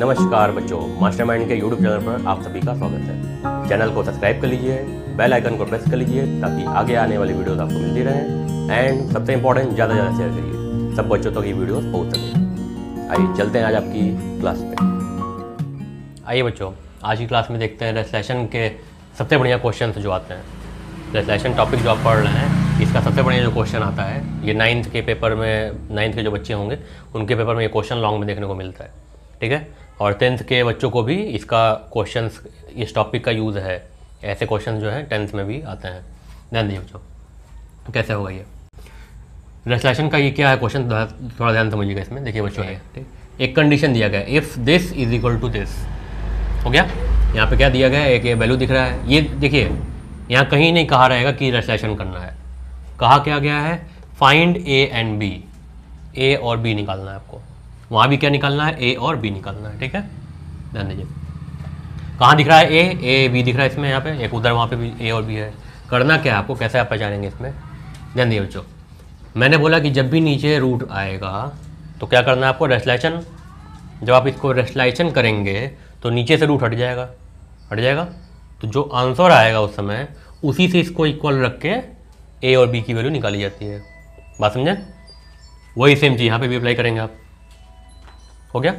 नमस्कार बच्चों मास्टरमाइंड के यूट्यूब चैनल पर आप सभी का स्वागत है चैनल को सब्सक्राइब कर लीजिए बेल आइकन को प्रेस कर लीजिए ताकि आगे आने वाली वीडियोस आपको मिलती रहे एंड सबसे इम्पोर्टेंट ज़्यादा ज़्यादा शेयर करिए सब बच्चों तक तो ये वीडियोस पहुँच सके आइए चलते हैं आज आपकी क्लास में आइए बच्चों आज की क्लास में देखते हैं रेसलेशन के सबसे बढ़िया क्वेश्चन जो आते हैं रेसलेशन टॉपिक जो आप पढ़ रहे हैं इसका सबसे बढ़िया जो क्वेश्चन आता है ये नाइन्थ के पेपर में नाइन्थ के जो बच्चे होंगे उनके पेपर में ये क्वेश्चन लॉन्ग में देखने को मिलता है ठीक है और टेंथ के बच्चों को भी इसका क्वेश्चन इस टॉपिक का यूज़ है ऐसे क्वेश्चन जो है टेंथ में भी आते हैं ध्यान दीजिए बच्चों कैसे होगा ये रेसलेशन का ये क्या है क्वेश्चन थोड़ा ध्यान समझिएगा इसमें देखिए बच्चों ठीक एक कंडीशन दिया गया if this is equal to this हो गया यहाँ पे क्या दिया गया है एक ये वैल्यू दिख रहा है ये देखिए यहाँ कहीं नहीं कहा रहेगा कि रेसलेशन करना है कहा क्या गया है find A and B A और बी निकालना है आपको वहाँ भी क्या निकालना है ए और बी निकालना है ठीक है ध्यान दीजिए कहाँ दिख रहा है ए ए बी दिख रहा है इसमें यहाँ पे एक उधर वहाँ पे भी ए और बी है करना क्या है आपको कैसे आप पहचानेंगे इसमें ध्यान दीजिए बच्चों मैंने बोला कि जब भी नीचे रूट आएगा तो क्या करना है आपको रेस्टलाइशन जब आप इसको रेस्टलाइशन करेंगे तो नीचे से रूट हट जाएगा हट जाएगा तो जो आंसर आएगा उस समय उसी से इसको इक्वल रख के ए और बी की वैल्यू निकाली जाती है बात समझें वही सेम चीज़ यहाँ पर भी अप्लाई करेंगे आप हो गया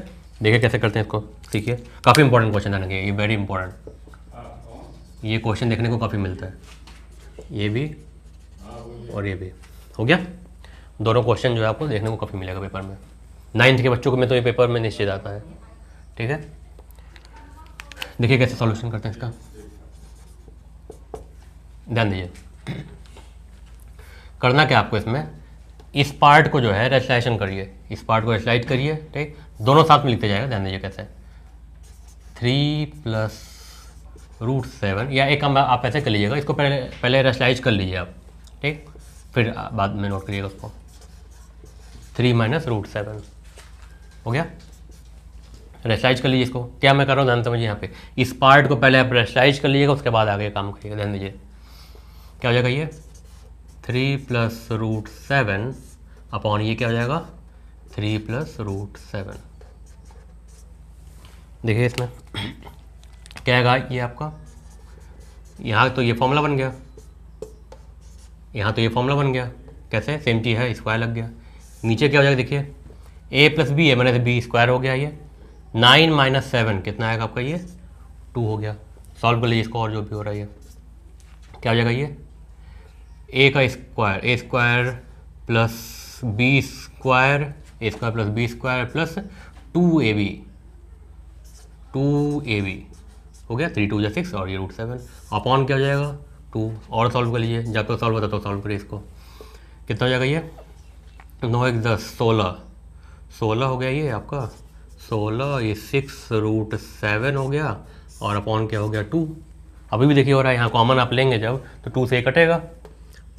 देखिए कैसे करते हैं इसको सीखिए काफ़ी इंपॉर्टेंट क्वेश्चन आने ये वेरी इंपॉर्टेंट ये क्वेश्चन देखने को काफ़ी मिलता है ये भी और ये भी हो गया दोनों क्वेश्चन जो है आपको देखने को काफ़ी मिलेगा पेपर में नाइन्थ के बच्चों को मैं तो ये पेपर में निश्चित आता है ठीक है देखिए कैसे सॉल्यूशन करते हैं इसका ध्यान दीजिए करना क्या आपको इसमें इस पार्ट को जो है रेसलाइशन करिए इस पार्ट को रेसलाइट करिए ठीक दोनों साथ में लिखते जाएगा ध्यान दीजिए कैसे थ्री प्लस रूट सेवन या एक काम आप ऐसे कर लीजिएगा इसको पहले पहले रेशलाइज कर लीजिए आप ठीक फिर बाद में नोट करिएगा उसको थ्री माइनस रूट सेवन हो गया रेशलाइज कर लीजिए इसको क्या मैं कर रहा हूँ ध्यान समझिए यहाँ पे इस पार्ट को पहले आप रेशलाइज कर लीजिएगा उसके बाद आगे काम करिएगा ध्यान दीजिए क्या हो जाएगा ये three plus root seven upon ये क्या हो जाएगा थ्री प्लस रूट सेवन देखिए इसमें क्या आएगा ये आपका यहाँ तो ये फॉर्मूला बन गया यहाँ तो ये फॉर्मूला बन गया कैसे सेम चीज़ है स्क्वायर लग गया नीचे क्या हो जाएगा देखिए ए प्लस बी ए मैंने बी स्क्वायर हो गया ये नाइन माइनस सेवन कितना आएगा आपका ये टू हो गया सॉल्व कर लीजिए इसको और जो भी हो रहा है क्या हो जाएगा ये ए का square A square plus B square A square plus B square plus two A B two A B हो गया थ्री टू या सिक्स और ये रूट सेवन अपॉन क्या हो जाएगा टू और सॉल्व कर लीजिए जब तो सॉल्व होता तो सॉल्व करिए इसको कितना हो जाएगा ये नौ एक दस सोलह सोलह हो गया ये आपका सोलह ये सिक्स रूट सेवन हो गया और अपॉन क्या हो गया टू अभी भी देखिए हो रहा है यहाँ कॉमन आप लेंगे जब तो टू से कटेगा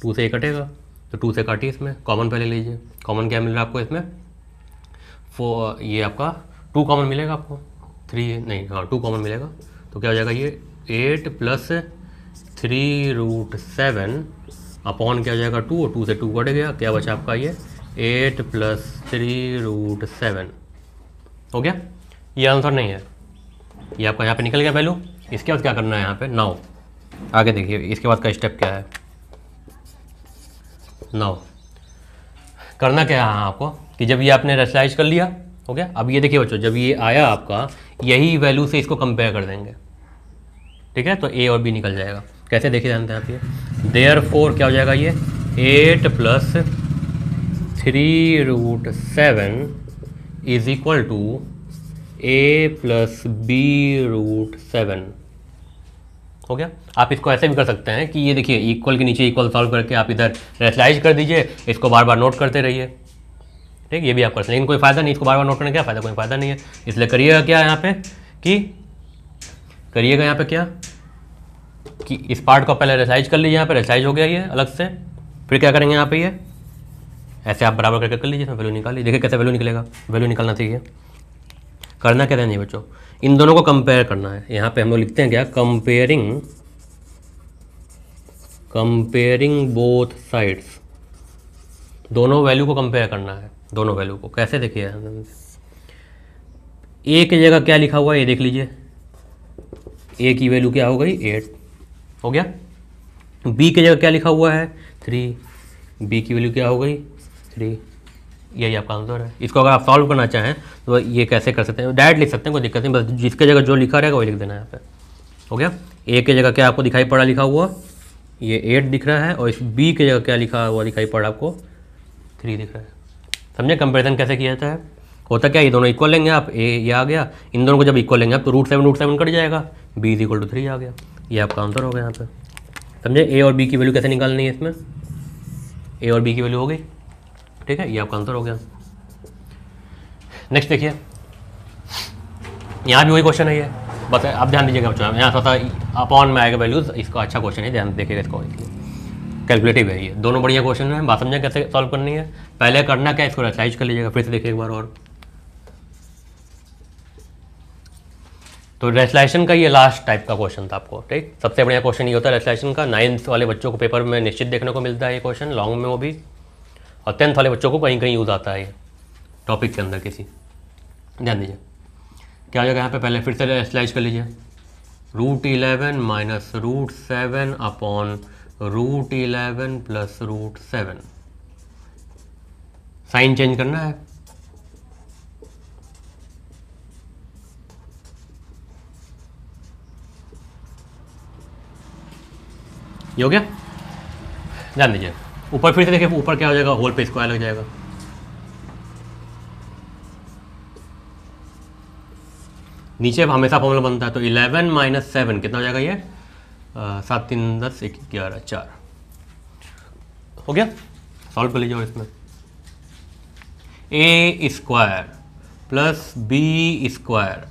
टू से कटेगा तो टू से काटिए इसमें कॉमन पहले लीजिए कॉमन क्या मिल रहा है आपको इसमें फो ये आपका टू कॉमन मिलेगा आपको थ्री नहीं हाँ टू कॉमन मिलेगा तो क्या हो जाएगा ये eight plus three root seven upon क्या हो जाएगा टू और टू से टू कट गया क्या बचा आपका ये eight plus three root seven हो गया ये आंसर नहीं है ये आपका यहाँ पे निकल गया वैल्यू इसके बाद क्या करना है यहाँ पे नाव आगे देखिए इसके बाद का स्टेप क्या है नाव करना क्या है हाँ आपको कि जब ये आपने रेसलाइज कर लिया हो गया अब ये देखिए बच्चों जब ये आया आपका यही वैल्यू से इसको कंपेयर कर देंगे ठीक है तो ए और बी निकल जाएगा कैसे देखिए जानते हैं आप ये देयर फोर क्या हो जाएगा ये eight plus three root seven is equal to A plus B root seven हो गया आप इसको ऐसे भी कर सकते हैं कि ये देखिए इक्वल के नीचे इक्वल सॉल्व करके आप इधर रेसलाइज कर दीजिए इसको बार बार नोट करते रहिए ठीक ये भी आप कर सकते हैं लेकिन कोई फ़ायदा नहीं इसको बार बार नोट करने का फ़ायदा कोई फ़ायदा नहीं है इसलिए करिएगा क्या यहाँ पे कि करिएगा यहाँ पे क्या कि इस पार्ट को पहले रेसाइज कर लीजिए यहाँ पे रेसाइज हो गया ये अलग से फिर क्या करेंगे यहाँ पे ये ऐसे आप बराबर करके कर लीजिए इसमें वैल्यू निकाल देखिए कैसे वैल्यू निकलेगा वैल्यू निकालना चाहिए करना क्या नहीं बच्चों इन दोनों को कंपेयर करना है यहाँ पे हम लोग लिखते हैं क्या कंपेयरिंग कंपेयरिंग बोथ साइड्स दोनों वैल्यू को कंपेयर करना है दोनों वैल्यू को कैसे देखिए ए की जगह क्या लिखा हुआ है ये देख लीजिए ए की वैल्यू क्या हो गई एट हो गया बी की जगह क्या लिखा हुआ है थ्री बी की वैल्यू क्या हो गई थ्री यही आपका आंसर है इसको अगर आप सॉल्व करना चाहें तो ये कैसे कर सकते हैं डायरेक्ट लिख सकते हैं कोई दिक्कत नहीं बस जिसके जगह जो लिखा रहेगा वही लिख देना है यहाँ पे हो गया ए के जगह क्या आपको दिखाई पड़ा लिखा हुआ ये एट दिख रहा है और इस बी के जगह क्या लिखा हुआ दिखाई पड़ा आपको थ्री दिख रहा है समझे कंपेरिजन कैसे किया जाता है होता क्या ये दोनों इक्वल लेंगे आप ए ये आ गया इन दोनों को जब इक्वल लेंगे आप तो रूट सेवन रूट सेवन कट जाएगा B is equal to three आ गया ये आपका आंसर हो गया यहाँ पर समझे ए और बी की वैल्यू कैसे निकालनी है इसमें ए और बी की वैल्यू हो गई ठीक है ये आपका आंसर हो गया नेक्स्ट देखिए यहाँ भी वही क्वेश्चन है ये बस आप ध्यान दीजिएगा बच्चों यहाँ थोड़ा सा अपॉन में आएगा वैल्यूज़ इसका अच्छा क्वेश्चन है ध्यान देखिएगा इसको इसलिए कैलकुलेटिव है ये दोनों बढ़िया क्वेश्चन है बात समझें कैसे सॉल्व करनी है पहले करना क्या इसको रसाइज कर लीजिएगा फिर से देखिए एक बार और तो रेसलाइशन का ये लास्ट टाइप का क्वेश्चन था आपको ठीक सबसे बढ़िया क्वेश्चन ये होता है रेसलाइशन का नाइन्थ वाले बच्चों को पेपर में निश्चित देखने को मिलता है ये क्वेश्चन लॉन्ग में वो भी और टेंथ वाले बच्चों को कहीं कहीं यूज़ आता है ये टॉपिक के अंदर किसी ध्यान दीजिए क्या हो जाएगा यहाँ पे पहले फिर से रेसलाइज कर लीजिए root eleven minus root seven upon root eleven plus root seven sign change करना है हो गया जान दीजिए ऊपर फिर से देखिए ऊपर क्या हो जाएगा होल पे स्क्वायर हो जाएगा नीचे हमेशा फॉर्मूला बनता है तो 11 माइनस सेवन कितना हो जाएगा ये सात तीन दस एक ग्यारह चार हो गया सॉल्व कर लीजिए और इसमें A square plus B square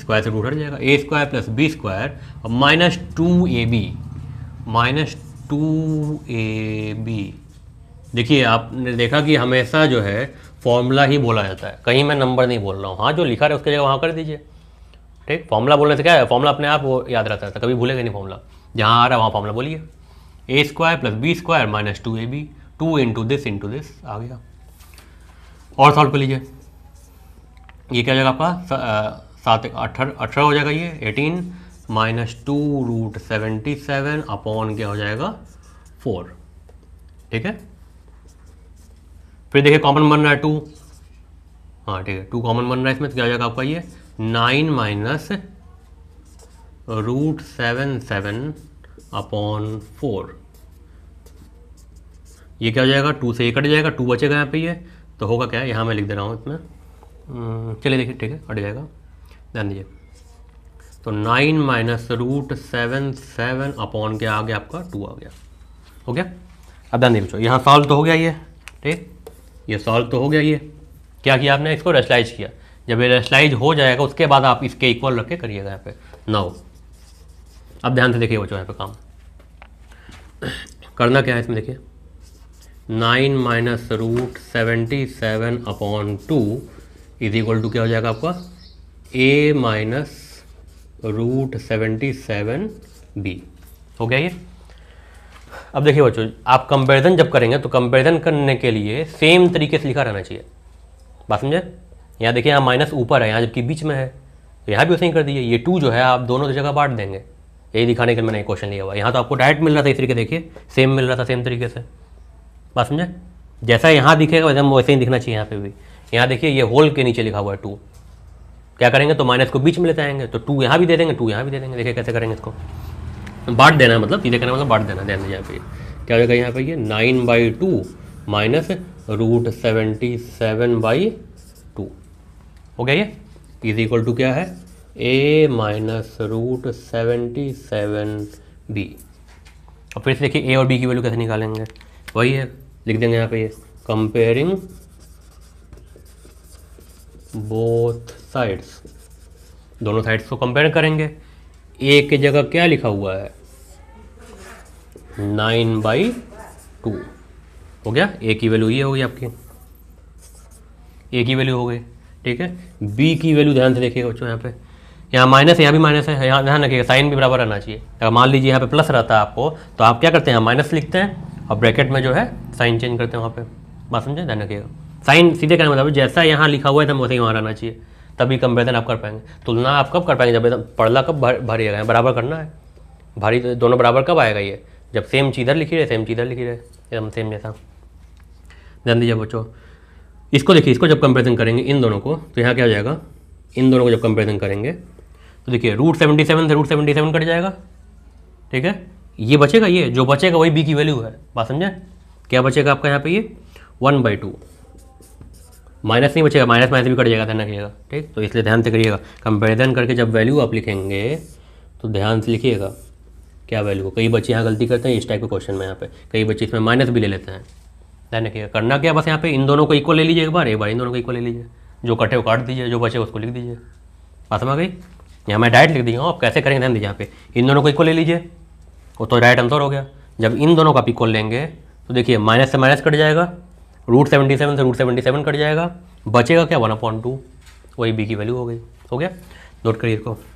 square से रूट हट जाएगा A square plus B square और minus two A B minus two A B देखिए आपने देखा कि हमेशा जो है फॉर्मूला ही बोला जाता है कहीं मैं नंबर नहीं बोल रहा हूँ हाँ जो लिखा है उसके जगह वहाँ कर दीजिए ठीक फॉर्मूला बोलने से क्या है फॉर्मूला अपने आप वो याद रहता है कभी भूलेगा नहीं फॉर्मूला जहाँ आ रहा है वहाँ फॉर्मूला बोलिए A square plus B square minus two A B two into this into this आ गया और सॉल्व कर लीजिए ये क्या हो जाएगा आपका सात अठारह अठारह हो जाएगा ये eighteen minus two root seventy seven upon क्या हो जाएगा फोर ठीक है फिर देखिए कॉमन बन रहा है टू हाँ ठीक है टू कॉमन बन रहा है इसमें तो क्या हो जाएगा आपका ये nine minus root seven seven upon four ये क्या हो जाएगा टू से ये कट जाएगा टू बचेगा यहाँ पे ये तो होगा क्या यहाँ मैं लिख दे रहा हूँ इसमें हम्म, चलिए देखिए ठीक है कट जाएगा ध्यान दीजिए तो nine minus root seven seven upon क्या आ गया आपका टू आ गया हो गया अब ध्यान दीजिए यहाँ सॉल्व तो हो गया ये ठीक ये सॉल्व तो हो गया ये क्या किया आपने इसको रेशलाइज किया जब ये रेशलाइज हो जाएगा उसके बाद आप इसके इक्वल रख के करिएगा यहाँ पे नाउ अब ध्यान से देखिए बच्चों यहाँ पे काम करना क्या है इसमें देखिए nine minus root seventy seven upon two is equal to क्या हो जाएगा आपका A minus root seventy seven B हो गया ये अब देखिए बच्चों आप कंपेरिजन जब करेंगे तो कंपेरिजन करने के लिए सेम तरीके से लिखा रहना चाहिए बात समझे यहाँ देखिए यहाँ माइनस ऊपर है यहाँ जबकि बीच में है तो यहाँ भी उसे ही कर दीजिए ये टू जो है आप दोनों जगह बांट देंगे यही दिखाने के लिए मैंने क्वेश्चन लिया हुआ यहाँ तो आपको डायरेक्ट मिल रहा था इस तरीके देखिए सेम मिल रहा था सेम तरीके से बात समझे जैसा यहाँ दिखेगा वैसे हम वैसे ही दिखना चाहिए यहाँ पे भी यहाँ देखिए ये होल के नीचे लिखा हुआ है टू क्या करेंगे तो माइनस को बीच में लेते आएंगे तो टू यहाँ भी दे देंगे टू यहाँ भी दे देंगे देखिए कैसे करेंगे इसको बांट देना है मतलब सीधे करना मतलब बांट देना ध्यान यहाँ पे क्या हो जाएगा यहाँ पे ये nine by two minus root seventy seven by two हो गया ये इज इक्वल टू क्या है A minus root seventy seven B और फिर से देखिए ए और बी की वैल्यू कैसे निकालेंगे वही है लिख देंगे यहाँ पे ये कंपेयरिंग बोथ साइड्स दोनों साइड्स को कंपेयर करेंगे ए की जगह क्या लिखा हुआ है नाइन बाई टू हो गया ए की वैल्यू ये हो गई आपकी ए की वैल्यू हो गई ठीक है बी की वैल्यू ध्यान से देखिएगा बच्चों यहाँ पे यहाँ माइनस है यहाँ भी माइनस है यहाँ ध्यान रखिएगा साइन भी बराबर रहना चाहिए अगर मान लीजिए यहाँ पे प्लस रहता है आपको तो आप क्या करते हैं माइनस लिखते हैं और ब्रैकेट में जो है साइन चेंज करते हैं वहाँ पे बात समझे ध्यान रखिएगा साइन सीधे कहने मतलब जैसा यहाँ लिखा हुआ है तो वैसे ही वहाँ रहना चाहिए तभी कंपेरिजन आप कर पाएंगे तुलना आप कब कर पाएंगे जब एकदम पढ़ला कब भरिएगा बराबर करना है भारी तो दोनों बराबर कब आएगा ये जब सेम चीधर लिखी रहे सेम चीधर इधर लिखी रहे एकदम सेम जैसा ध्यान दीजिए बच्चों इसको देखिए इसको जब कंपेरिजन करेंगे इन दोनों को तो यहाँ क्या हो जाएगा इन दोनों को जब कंपेरिजन करेंगे तो देखिए रूट सेवेंटी सेवन से रूट सेवेंटी सेवन कट जाएगा ठीक है ये बचेगा ये जो बचेगा वही बी की वैल्यू है बात समझे क्या बचेगा आपका यहाँ पे ये वन बाई टू माइनस नहीं बचेगा माइनस माइनस भी कट जाएगा ध्यान रखिएगा ठीक तो इसलिए ध्यान से करिएगा कंपेरिजन करके जब वैल्यू आप लिखेंगे तो ध्यान से लिखिएगा क्या वैल्यू हो कई बच्चे यहाँ गलती करते हैं इस टाइप के क्वेश्चन में यहाँ पे कई बच्चे इसमें माइनस भी ले लेते हैं ध्यान रखिएगा करना क्या बस यहाँ पे इन दोनों को इक्वल ले लीजिए एक बार एक बार इन दोनों को इक्वल ले लीजिए जो कटे वो काट दीजिए जो बचे उसको लिख दीजिए बात समझ गई यहाँ मैं डायरेक्ट लिख दिया हूँ आप कैसे करेंगे ध्यान दीजिए यहाँ पे इन दोनों को इक्वल ले लीजिए वो तो राइट आंसर हो गया जब इन दोनों का आप इक्वल लेंगे तो देखिए माइनस से माइनस कट जाएगा रूट सेवेंटी सेवन से रूट सेवेंटी सेवन कट जाएगा बचेगा क्या वन पॉइंट टू वही बी की वैल्यू हो गई हो गया नोट करिए इसको